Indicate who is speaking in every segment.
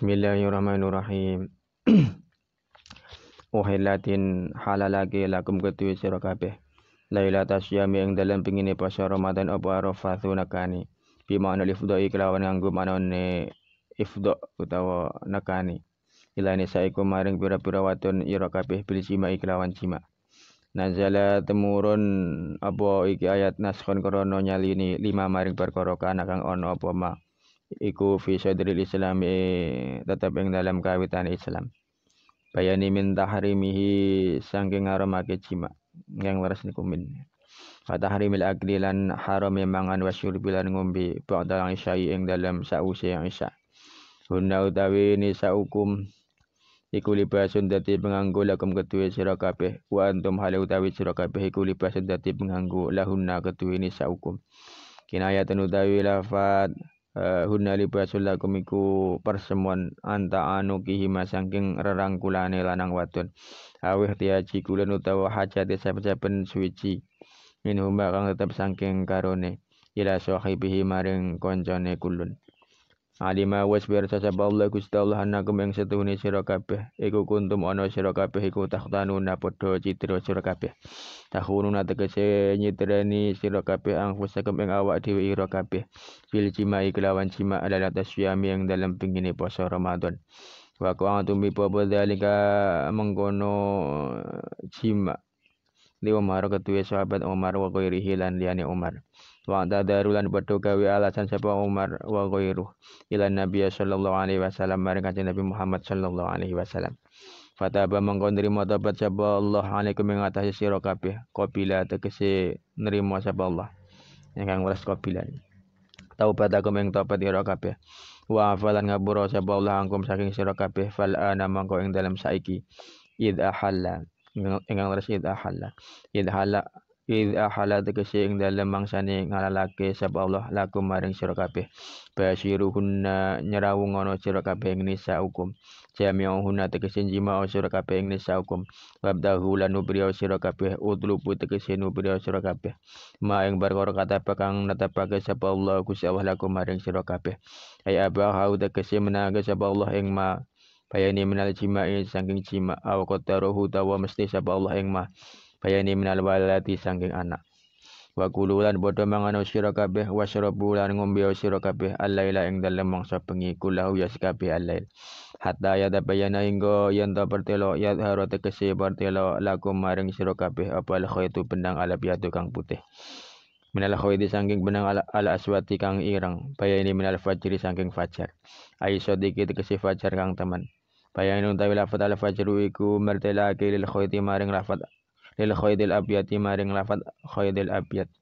Speaker 1: Bismillahirrahmanirrahim. Uhilatin halalake lakum ketui sira Laila Lailatul yang dalam dalem pingine pasya Ramadan apa Arafah sunakani. Bi ma'na iklawan kelawan gumana ne ifdo utawa nakani. Ilane saiku maring pira-pira watun irakabe pilih bil iklawan cima. jima. Nazala temurun apa iki ayat naskon nyali nyalini lima maring perkorokan akang kang apa ma iku fi Islam e, tetep yang dalam kawitan Islam bayani min tahrimihi saking ngaramake jima yang waras niku min fatahrimil akli lan haram mangan wasyurbi lan ngombe ba'da isyai yang dalam sause yang isya hunna utawi nisaukum iku libasun dadi penganggu lakum kedue sira wa antum hale utawi sira kabeh iku libasun dadi penganggo lahunna kedue nisaukum kinayatan utawi lafad hunnalibasulakum eh, iku persemuan anta anukihi masangking rerangkulane lanang wadon awih haji kulen utawa hajate saben-saben suwiji minhum kang tetep sangking karone ila sahibihi maring koncane kulun Alima wis pirsa sapa Allah Gusti Allah anakum ing setuhune sira kabeh iku kuntum ana sira kabeh iku tahtanuna padha citra sira kabeh tahununa tegese nyitreni sira kabeh angfusakum ing awak dhewe ira kabeh fil i kelawan jima adalah tasyami yang dalam pingine poso Ramadan wa qantum bi dzalika mengkono eh, jima Li Umar ketuwe sahabat Umar wa ghairihi lan liyane Umar wa tadarulan padha gawe alasan sapa Umar wa ghairu ila Nabi sallallahu alaihi wasallam mari kanjeng Nabi Muhammad sallallahu alaihi wasallam fataba mangko nrimo tobat sapa Allah alaikum ing atase sira kabeh qabila tegese nrimo sapa Allah ingkang welas qabila taubat aku ing tobat sira kabeh wa afalan ngapura sapa Allah angkum saking sira kabeh fal ana mangko ing dalam saiki id ahalla ingkang leres id ahalla id ahalla Iz ahala tegese ing dalem mangsane ngalalake sapa Allah lakum maring sira kabeh. Basyiruhunna nyrawungono sira kabeh ing nisa hukum. Jami'uhunna tegese jima sira kabeh ing nisa hukum. Wabdahu lan nubriya sira kabeh utlubu tegese nubriya sira kabeh. Ma ing perkara kata netepake sapa Allah Gusti Allah lakum maring sira kabeh. Ai abahau tegese menaga sapa Allah ing ma Bayani menal jima'i sangking jima aw qadaruhu tawa mesti sapa Allah ing ma bayani minal walati sangking anak wa kululan bodo mangano sira kabeh wasyrabu lan ngombe sira kabeh alaila ing dalem mangsa bengi kulahu ya kabeh alail hatta ya tabayana inggo yen ta pertelo ya haro tekesi pertelo lakum maring sira kabeh apa al khaitu benang alabiatu kang putih minal di sangking benang ala, ala aswati kang irang. bayani minal fajri sangking fajar aiso dikit tekesi fajar kang teman Bayangin utawi lafat al fajru iku mertelake lil khaiti maring lafat lil khaydil abyati maring lafat khaydil abyat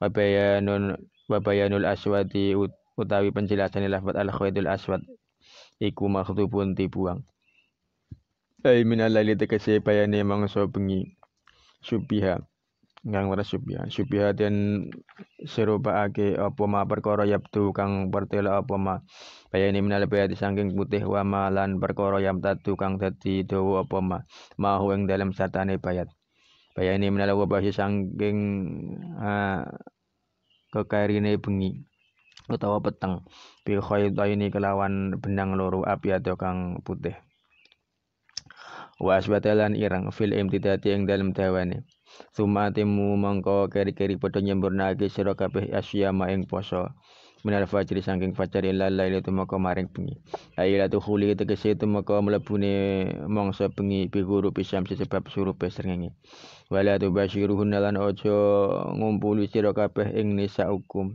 Speaker 1: wa bayanun wa bayanul aswadi utawi penjelasan lafat al khaydil aswad iku makhtubun dibuang ay min lail tekesi bayane mangsa bengi subiha ngang waras subiha subiha den serupaake apa ma perkara yabdu kang pertela apa ma bayani minal bayati sangking putih wa malan perkara yam tadu kang dadi dawa apa ma mahu ing dalem satane bayat Kaya ini minal wabah sangking uh, kekairine bengi utawa peteng bi ini kelawan benang loro atau kang putih wa asbatalan irang fil imtidati ing dalem dawane sumatimu mangko keri-keri padha nyempurnake sira kabeh asyama ing poso minal fajri sangking fajar ila laila tumeka maring bengi aila tu khuli tegese tumeka mlebune mangsa bengi bi guru pisam sebab surupe srengenge wala tubasyiruhunna lan ojo ngumpuli sira kabeh ing nisa hukum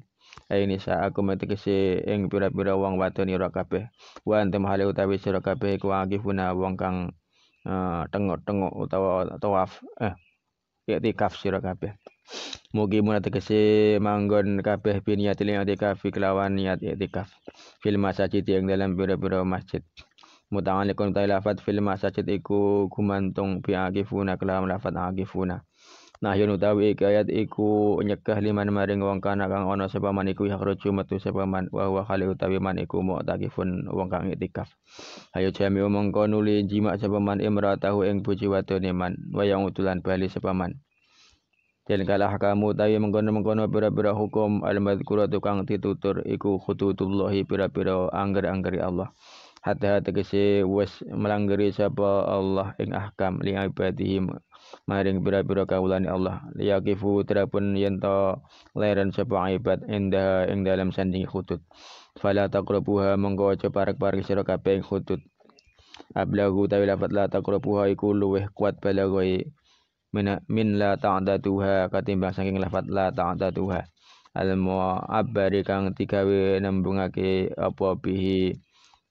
Speaker 1: Ayo nisa aku kese ing pira-pira wong wadon ira kabeh wa antum hale utawi sira kabeh iku akifuna wong kang eh, tengok-tengok utawa tawaf eh iktikaf sira kabeh Mugi muna kese manggon kabeh bin yatil kafi kelawan niat iktikaf fil masjid yang dalam pira-pira masjid muta'alliqun ta lafat fil masajid iku gumantung bi funa kelam lafat aqifuna Nah yen utawi iki ayat iku nyegah liman maring wong kana kang ana sapa man iku yakhruju metu sapa man wa huwa khali utawi man iku mu'takifun wong kang itikaf. Ayo jami omong konuli jima sapa man imratahu ing bojo wadone man wayang utulan bali sapa man. Dan kalah kamu tayu mengkono-mengkono pira-pira hukum al-madhkura tukang ditutur iku khututullahi pira-pira angger-anggeri Allah hatta tegese wis melanggeri sapa Allah ing ahkam li ibadihim maring pira-pira kawulane ya Allah liyaqifu terapun yen to leren sapa ibad endah ing dalam sanding khutut fala taqrabuha mengko aja parek-parek sira kabeh ing hudud ablagu tawi lafat la taqrabuha iku luweh kuat balagoi min, min la ta'datuha katimbang saking lafat la ta'datuha al mu'abbari kang digawe nembungake apa bihi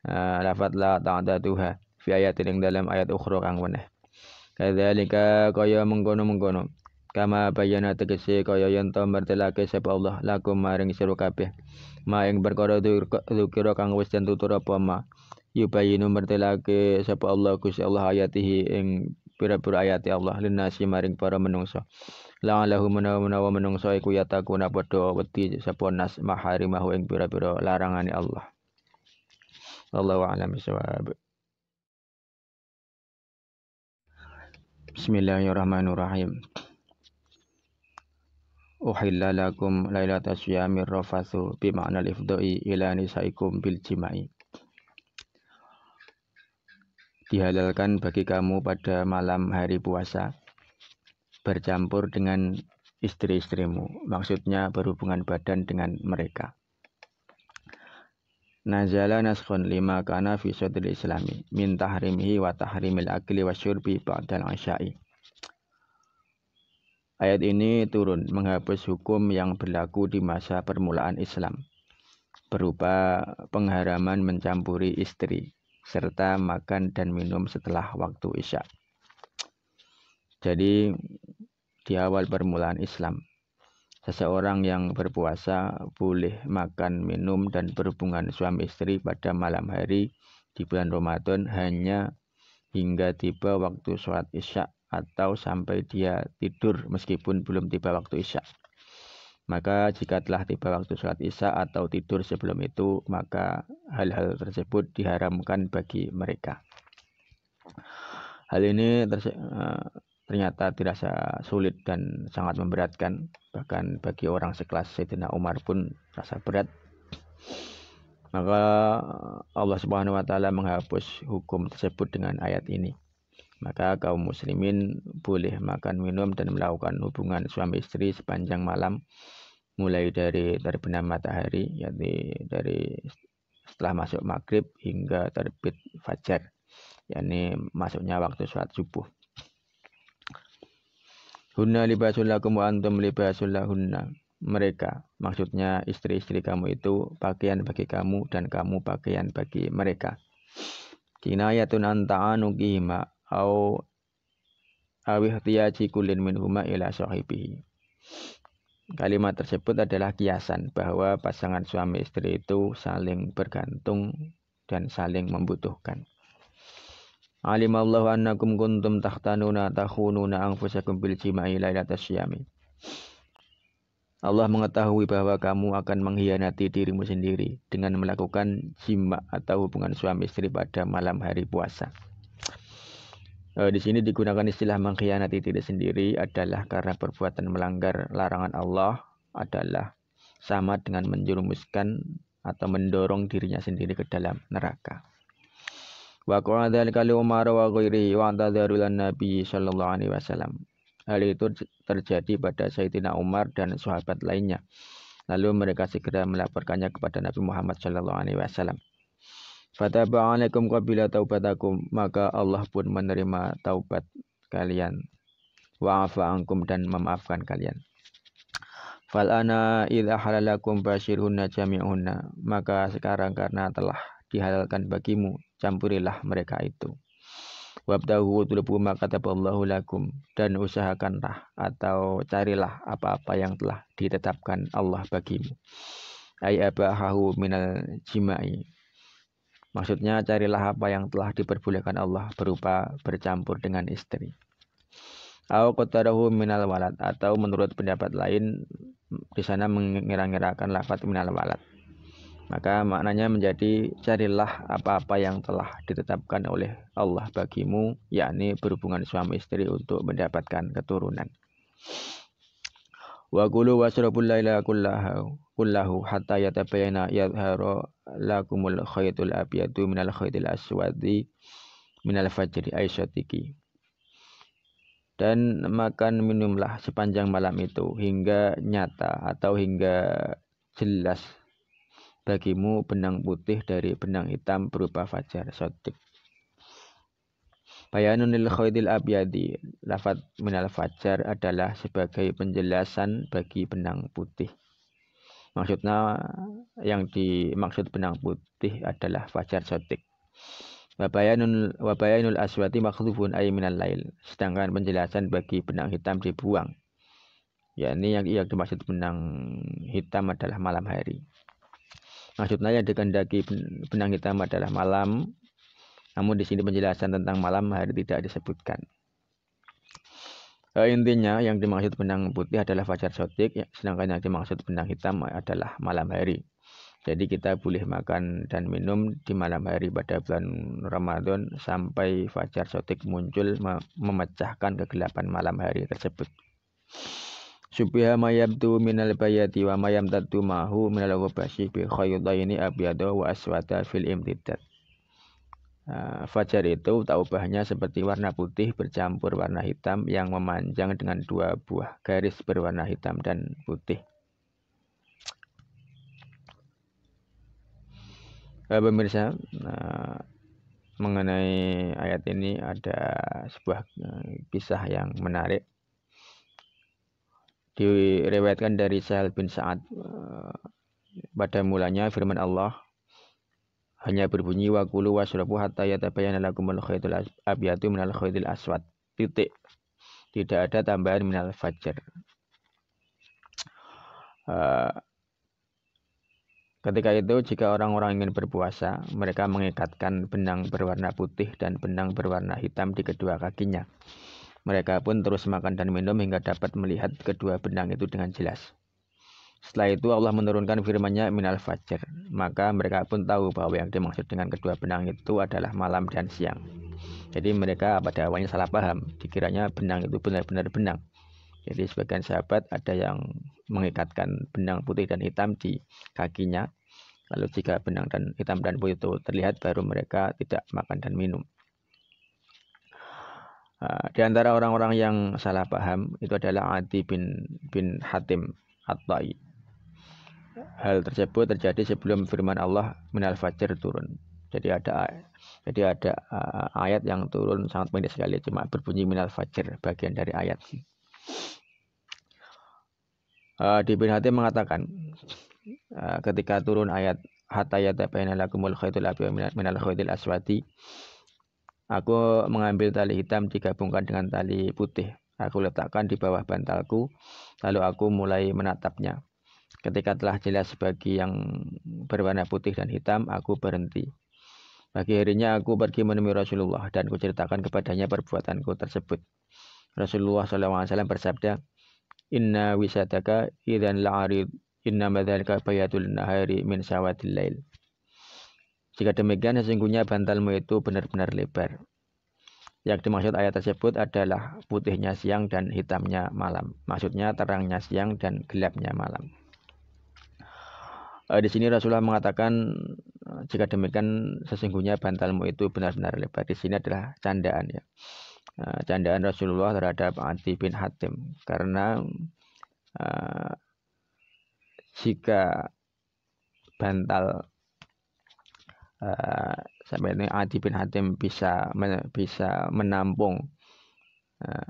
Speaker 1: Ah, lafat la Tuha fi ayat yang dalam ayat Ukhro kang meneh kadzalika kaya mengkono-mengkono kama bayana tegese kaya yen to mertelake sapa Allah laku maring sira kabeh ma ing perkara dzikira kang wis den tutur apa ma yubayinu mertelake sapa Allah Gusti Allah ayatihi ing pira-pira ayati Allah lina si maring para menungso lahu menawa-menawa menungso iku yatakuna padha wedi sapa nas maharimahu ing pira-pira larangane Allah Wallahu a'lam bishawab. Bismillahirrahmanirrahim. Uhilla lakum lailata syamir rafathu bima'na al-ifda'i ila nisaikum bil jima'i. Dihalalkan bagi kamu pada malam hari puasa bercampur dengan istri-istrimu, maksudnya berhubungan badan dengan mereka. Nazala naskhun lima kana fi sadril islami min tahrimihi wa tahrimil akli wa syurbi ba'dal asya'i. Ayat ini turun menghapus hukum yang berlaku di masa permulaan Islam berupa pengharaman mencampuri istri serta makan dan minum setelah waktu isya. Jadi di awal permulaan Islam Seseorang yang berpuasa boleh makan, minum, dan berhubungan suami istri pada malam hari di bulan Ramadan hanya hingga tiba waktu sholat isya atau sampai dia tidur meskipun belum tiba waktu isya. Maka jika telah tiba waktu sholat isya atau tidur sebelum itu, maka hal-hal tersebut diharamkan bagi mereka. Hal ini eh, ternyata dirasa sulit dan sangat memberatkan bahkan bagi orang sekelas Sayyidina Umar pun rasa berat maka Allah Subhanahu wa taala menghapus hukum tersebut dengan ayat ini maka kaum muslimin boleh makan minum dan melakukan hubungan suami istri sepanjang malam mulai dari terbenam matahari yakni dari setelah masuk maghrib hingga terbit fajar yakni masuknya waktu sholat subuh Hunna libasul lakum wa antum libasul lahunna. Mereka, maksudnya istri-istri kamu itu pakaian bagi kamu dan kamu pakaian bagi mereka. Kinayatun anta'anu ta'anukihima au awihtiyaji kulin minhuma ila sahibihi. Kalimat tersebut adalah kiasan bahwa pasangan suami istri itu saling bergantung dan saling membutuhkan. Alimallahu annakum kuntum tahtanuna takhununa anfusakum bil jima'i lailatas syami. Allah mengetahui bahwa kamu akan mengkhianati dirimu sendiri dengan melakukan jima atau hubungan suami istri pada malam hari puasa. E, di sini digunakan istilah mengkhianati diri sendiri adalah karena perbuatan melanggar larangan Allah adalah sama dengan menjerumuskan atau mendorong dirinya sendiri ke dalam neraka. Wa qala dzalika li Umar wa ghairi wa antadharulan Nabi sallallahu alaihi wasallam. Hal itu terjadi pada Sayyidina Umar dan sahabat lainnya. Lalu mereka segera melaporkannya kepada Nabi Muhammad sallallahu alaihi wasallam. Fataba alaikum qabila taubatakum, maka Allah pun menerima taubat kalian. wa afa ankum dan memaafkan kalian. Fal ana idza halalakum basyirhunna jami'unna. Maka sekarang karena telah dihalalkan bagimu campurilah mereka itu wabdahu tulubu maka taballahu lakum dan usahakanlah atau carilah apa-apa yang telah ditetapkan Allah bagimu ay abahahu minal jima'i maksudnya carilah apa yang telah diperbolehkan Allah berupa bercampur dengan istri au qatarahu minal walad atau menurut pendapat lain di sana mengira-ngirakan lafaz minal walad maka maknanya menjadi carilah apa-apa yang telah ditetapkan oleh Allah bagimu yakni berhubungan suami istri untuk mendapatkan keturunan wa kulu wasrabul laila kullahu kullahu hatta yatabayyana yadhharu lakumul khaytul abyadu minal khaytil aswadi minal fajri aisyatiki dan makan minumlah sepanjang malam itu hingga nyata atau hingga jelas bagimu benang putih dari benang hitam berupa fajar sotik. Bayanun lil khaydil abyadi, lafat minal fajar adalah sebagai penjelasan bagi benang putih. Maksudnya yang dimaksud benang putih adalah fajar sotik. Wabayanul, aswati makhlufun ay minal lail. Sedangkan penjelasan bagi benang hitam dibuang. Ya, ini yang, yang dimaksud benang hitam adalah malam hari. Maksudnya yang dikendaki benang hitam adalah malam. Namun di sini penjelasan tentang malam hari tidak disebutkan. Eh, intinya yang dimaksud benang putih adalah fajar sotik, ya, sedangkan yang dimaksud benang hitam adalah malam hari. Jadi kita boleh makan dan minum di malam hari pada bulan Ramadan sampai fajar sotik muncul memecahkan kegelapan malam hari tersebut mayam tu minal bayati wa mayam tatu mahu minal wabasi bi ini abyada wa aswata fil imtidat. Ah, fajar itu tak ubahnya seperti warna putih bercampur warna hitam yang memanjang dengan dua buah garis berwarna hitam dan putih. Uh, pemirsa, uh, mengenai ayat ini ada sebuah eh, kisah yang menarik direwetkan dari Sahal bin Sa'ad eh, pada mulanya firman Allah hanya berbunyi wa kulu washrabu hatta yatabayyana al khaytul abyadu minal khaytil aswad titik tidak ada tambahan minal fajar uh, ketika itu jika orang-orang ingin berpuasa mereka mengikatkan benang berwarna putih dan benang berwarna hitam di kedua kakinya mereka pun terus makan dan minum hingga dapat melihat kedua benang itu dengan jelas. Setelah itu Allah menurunkan firman-Nya minal fajr. Maka mereka pun tahu bahwa yang dimaksud dengan kedua benang itu adalah malam dan siang. Jadi mereka pada awalnya salah paham, dikiranya benang itu benar-benar benang. Jadi sebagian sahabat ada yang mengikatkan benang putih dan hitam di kakinya. Lalu jika benang dan hitam dan putih itu terlihat baru mereka tidak makan dan minum. Ah, di antara orang-orang yang salah paham itu adalah Adi bin bin Hatim At-Tai. Hal tersebut terjadi sebelum firman Allah minal fajr turun. Jadi ada jadi ada ah, ayat yang turun sangat pendek sekali cuma berbunyi minal fajr bagian dari ayat. Uh, ah, di bin Hatim mengatakan ketika turun ayat hatayat hatta yatabayyana lakumul khaytul abyad minal khaytil aswati. Aku mengambil tali hitam digabungkan dengan tali putih. Aku letakkan di bawah bantalku, lalu aku mulai menatapnya. Ketika telah jelas bagi yang berwarna putih dan hitam, aku berhenti. Bagi harinya aku pergi menemui Rasulullah dan kuceritakan kepadanya perbuatanku tersebut. Rasulullah SAW bersabda, Inna wisataka idan la'arid, inna madhalika bayatul nahari min sawatil lail. Jika demikian, sesungguhnya bantalmu itu benar-benar lebar. Yang dimaksud ayat tersebut adalah putihnya siang dan hitamnya malam. Maksudnya terangnya siang dan gelapnya malam. Eh, di sini Rasulullah mengatakan jika demikian sesungguhnya bantalmu itu benar-benar lebar. Di sini adalah candaan ya. Eh, candaan Rasulullah terhadap Adi bin Hatim karena eh, jika bantal uh, sampai ini Adi bin Hatim bisa men, bisa menampung uh,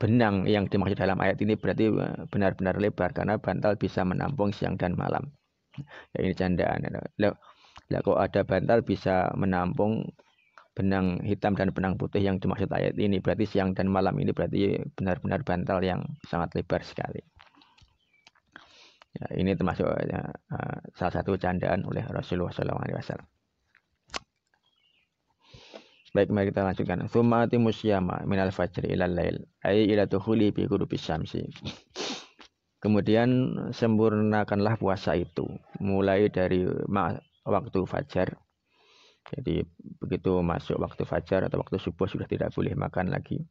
Speaker 1: benang yang dimaksud dalam ayat ini berarti eh, benar-benar lebar karena bantal bisa menampung siang dan malam. Ya ini candaan. Lah, kok ada bantal bisa menampung benang hitam dan benang putih yang dimaksud ayat ini berarti siang dan malam ini berarti benar-benar bantal yang sangat lebar sekali. Ya, ini termasuk ya, salah satu candaan oleh Rasulullah SAW. Baik, mari kita lanjutkan. Thumma atimu syama minal fajri ilal lail. Ay ila tuhuli bi syamsi. Kemudian sempurnakanlah puasa itu. Mulai dari waktu fajar. Jadi begitu masuk waktu fajar atau waktu subuh sudah tidak boleh makan lagi.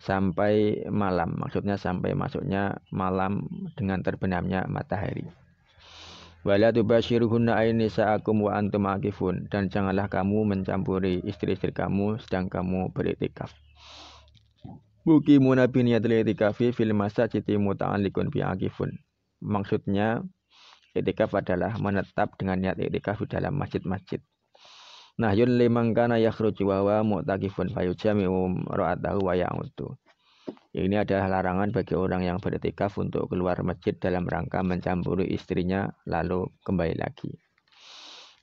Speaker 1: Sampai malam. Maksudnya sampai masuknya malam dengan terbenamnya matahari. Wala tubasyiruhunna aini sa'akum wa antum akifun dan janganlah kamu mencampuri istri-istri kamu sedang kamu beriktikaf. Buki munabi niyatul itikafi fil masajidi muta'alliqun bi akifun. Maksudnya iktikaf adalah menetap dengan niat iktikaf di dalam masjid-masjid. Nah yun liman kana yakhruju wa huwa mu'takifun fayujami'u ra'atahu wa ya'udu. Ya, ini adalah larangan bagi orang yang beretikaf untuk keluar masjid dalam rangka mencampuri istrinya lalu kembali lagi.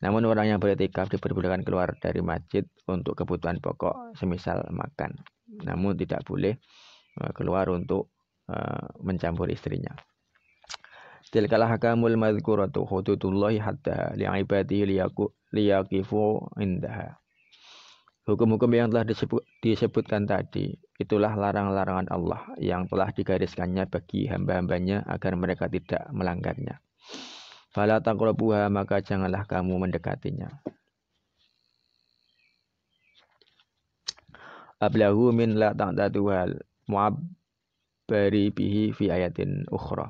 Speaker 1: Namun orang yang beretikaf diperbolehkan keluar dari masjid untuk kebutuhan pokok semisal makan. Namun tidak boleh eh, keluar untuk uh, eh, mencampur istrinya. Tilkal hakamul madhkuratu hududullahi hatta li'ibadihi liyakifu indaha. Hukum-hukum yang telah disebutkan tadi, itulah larangan-larangan Allah yang telah digariskannya bagi hamba-hambanya agar mereka tidak melanggarnya. Fala taqrabuha maka janganlah kamu mendekatinya. Ablahu min la ta'tatuhal mu'abbari bihi fi ayatin ukhra.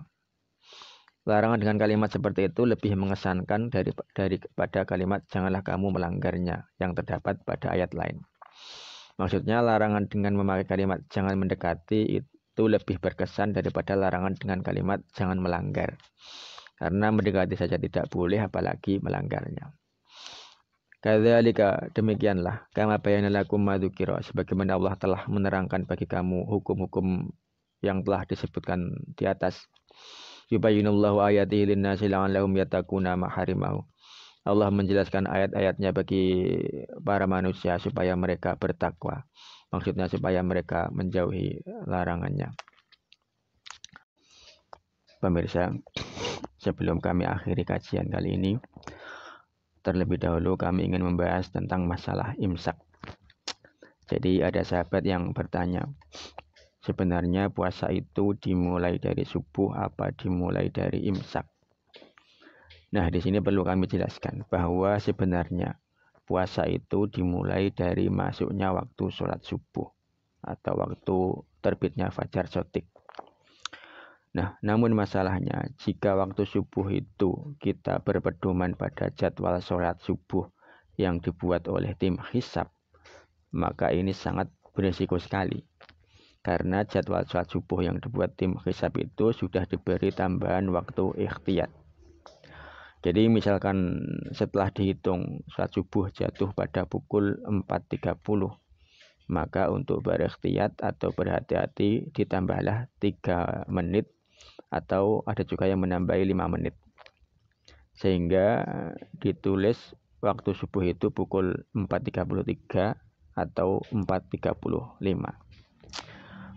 Speaker 1: Larangan dengan kalimat seperti itu lebih mengesankan dari daripada kalimat janganlah kamu melanggarnya yang terdapat pada ayat lain. Maksudnya larangan dengan memakai kalimat jangan mendekati itu lebih berkesan daripada larangan dengan kalimat jangan melanggar. Karena mendekati saja tidak boleh apalagi melanggarnya. Kadzalika demikianlah kama bayana lakum madzukira sebagaimana Allah telah menerangkan bagi kamu hukum-hukum yang telah disebutkan di atas yubayyinullahu ayatihi linnasi la'allahum yattaquna maharimahu. Allah menjelaskan ayat-ayatnya bagi para manusia supaya mereka bertakwa. Maksudnya supaya mereka menjauhi larangannya. Pemirsa, sebelum kami akhiri kajian kali ini, terlebih dahulu kami ingin membahas tentang masalah imsak. Jadi ada sahabat yang bertanya, Sebenarnya puasa itu dimulai dari subuh apa dimulai dari imsak. Nah, di sini perlu kami jelaskan bahwa sebenarnya puasa itu dimulai dari masuknya waktu sholat subuh atau waktu terbitnya fajar sotik. Nah, namun masalahnya jika waktu subuh itu kita berpedoman pada jadwal sholat subuh yang dibuat oleh tim hisap, maka ini sangat berisiko sekali karena jadwal sholat subuh yang dibuat tim hisab itu sudah diberi tambahan waktu ikhtiyat. Jadi misalkan setelah dihitung sholat subuh jatuh pada pukul 4.30 maka untuk berikhtiyat atau berhati-hati ditambahlah 3 menit atau ada juga yang menambahi 5 menit. Sehingga ditulis waktu subuh itu pukul 4.33 atau 4.35.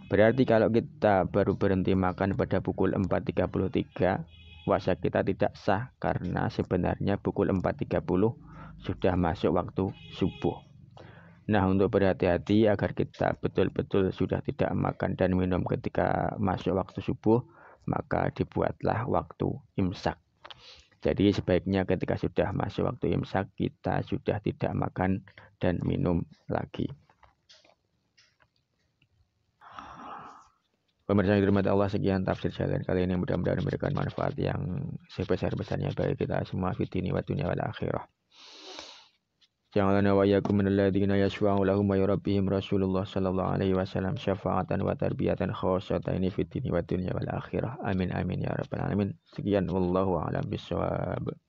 Speaker 1: Berarti kalau kita baru berhenti makan pada pukul 4.33, puasa kita tidak sah karena sebenarnya pukul 4.30 sudah masuk waktu subuh. Nah, untuk berhati-hati agar kita betul-betul sudah tidak makan dan minum ketika masuk waktu subuh, maka dibuatlah waktu imsak. Jadi sebaiknya ketika sudah masuk waktu imsak kita sudah tidak makan dan minum lagi. Pemirsa yang dirahmati Allah, sekian tafsir jalan kali ini mudah-mudahan memberikan manfaat yang sebesar-besarnya bagi kita semua fitni wa dunia wal akhirah. Ja'alana wa min alladziina yashfa'u lahum wa yurabbihim Rasulullah sallallahu alaihi wasallam syafa'atan wa tarbiyatan khassatan fi dunia wa wal akhirah. Amin amin ya rabbal alamin. Sekian wallahu a'lam bissawab.